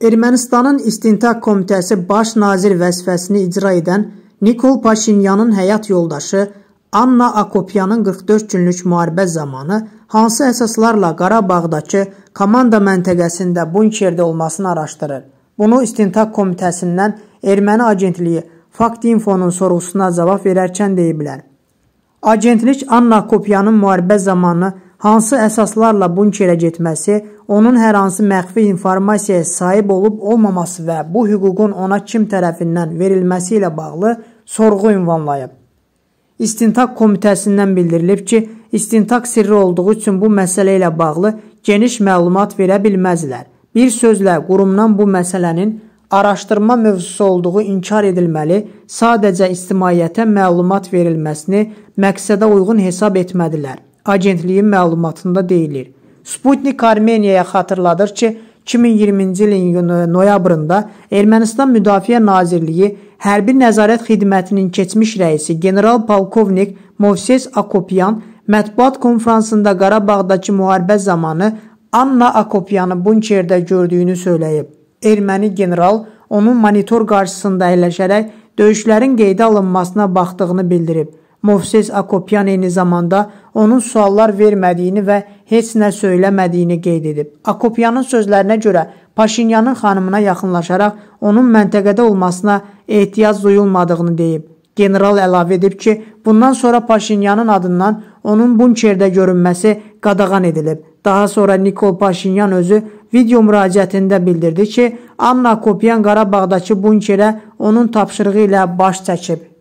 Ermənistanın İstintaq Komitəsi baş nazir vəzifəsini icra edən Nikol Paşinyanın həyat yoldaşı Anna Akopyanın 44 günlük müharibə zamanı hansı əsaslarla Qarabağdakı komanda məntəqəsində bunkerdə olmasını araşdırır. Bunu İstintaq Komitəsindən Erməni agentliyi Faktinfonun sorğusuna cavab verərkən deyiblər. Agentlik Anna Akopyanın müharibə zamanı hansı əsaslarla bunkerə getməsi, onun hər hansı məxfi informasiyaya sahib olub-olmaması və bu hüququn ona kim tərəfindən verilməsi ilə bağlı sorğu ünvanlayıb. İstintaq komitəsindən bildirilib ki, istintaq sirri olduğu üçün bu məsələ ilə bağlı geniş məlumat verə bilməzlər. Bir sözlə, qurumdan bu məsələnin araşdırma mövzusu olduğu inkar edilməli, sadəcə ictimaiyyətə məlumat verilməsini məqsədə uyğun hesab etmədilər agentliyin məlumatında deyilir. Sputnik Armeniyaya xatırladır ki, 2020-ci ilin noyabrında Ermənistan Müdafiə Nazirliyi Hərbi Nəzarət Xidmətinin keçmiş rəisi general polkovnik Movses Akopyan mətbuat konfransında Qarabağdakı müharibə zamanı Anna Akopyanı bunkerdə gördüyünü söyləyib. Erməni general onun monitor qarşısında əyləşərək döyüşlərin qeydə alınmasına baxdığını bildirib. Movses Akopyan eyni zamanda onun suallar vermədiyini və heç nə söyləmədiyini qeyd edib. Akopyanın sözlərinə görə Paşinyanın xanımına yaxınlaşaraq onun məntəqədə olmasına ehtiyac duyulmadığını deyib. General əlavə edib ki, bundan sonra Paşinyanın adından onun bunkerdə görünməsi qadağan edilib. Daha sonra Nikol Paşinyan özü video müraciətində bildirdi ki, Anna Kopyan Qarabağdakı bunkerə onun tapşırığı ilə baş çəkib.